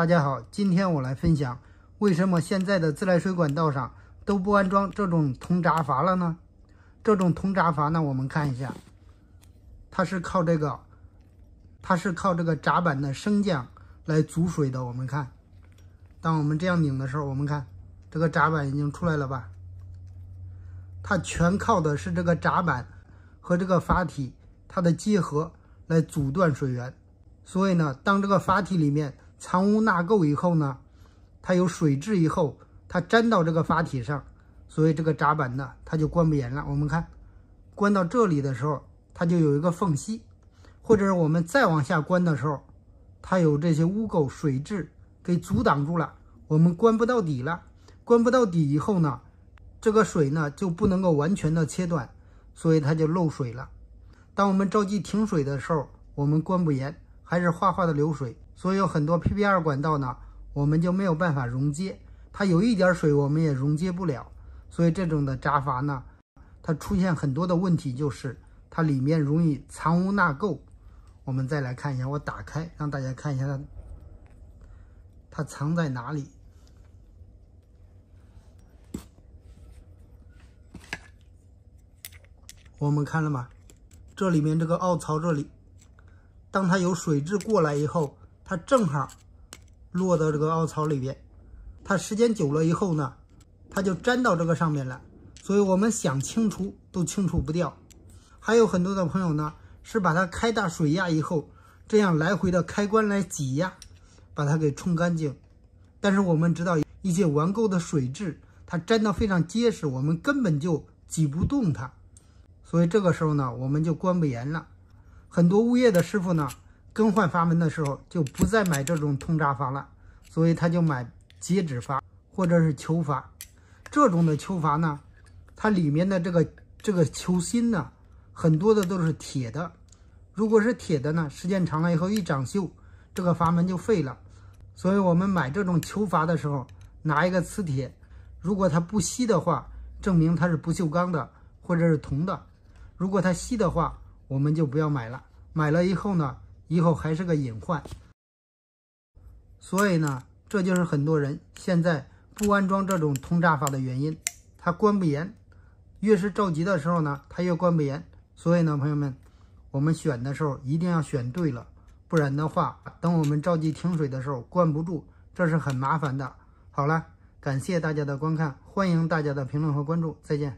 大家好，今天我来分享为什么现在的自来水管道上都不安装这种铜闸阀了呢？这种铜闸阀呢，我们看一下，它是靠这个，它是靠这个闸板的升降来阻水的。我们看，当我们这样拧的时候，我们看这个闸板已经出来了吧？它全靠的是这个闸板和这个阀体它的结合来阻断水源。所以呢，当这个阀体里面。藏污纳垢以后呢，它有水质以后，它粘到这个阀体上，所以这个闸板呢，它就关不严了。我们看，关到这里的时候，它就有一个缝隙，或者是我们再往下关的时候，它有这些污垢、水质给阻挡住了，我们关不到底了。关不到底以后呢，这个水呢就不能够完全的切断，所以它就漏水了。当我们着急停水的时候，我们关不严。还是哗哗的流水，所以有很多 PPR 管道呢，我们就没有办法溶接，它有一点水，我们也溶接不了。所以这种的闸阀呢，它出现很多的问题，就是它里面容易藏污纳垢。我们再来看一下，我打开，让大家看一下它，它藏在哪里？我们看了吗？这里面这个凹槽这里。当它有水质过来以后，它正好落到这个凹槽里边，它时间久了以后呢，它就粘到这个上面了，所以我们想清除都清除不掉。还有很多的朋友呢，是把它开大水压以后，这样来回的开关来挤压，把它给冲干净。但是我们知道一些顽垢的水质，它粘的非常结实，我们根本就挤不动它，所以这个时候呢，我们就关不严了。很多物业的师傅呢，更换阀门的时候就不再买这种通闸阀了，所以他就买截止阀或者是球阀。这种的球阀呢，它里面的这个这个球芯呢，很多的都是铁的。如果是铁的呢，时间长了以后一长锈，这个阀门就废了。所以我们买这种球阀的时候，拿一个磁铁，如果它不吸的话，证明它是不锈钢的或者是铜的；如果它吸的话，我们就不要买了，买了以后呢，以后还是个隐患。所以呢，这就是很多人现在不安装这种通炸阀的原因，它关不严。越是着急的时候呢，它越关不严。所以呢，朋友们，我们选的时候一定要选对了，不然的话，等我们着急停水的时候关不住，这是很麻烦的。好了，感谢大家的观看，欢迎大家的评论和关注，再见。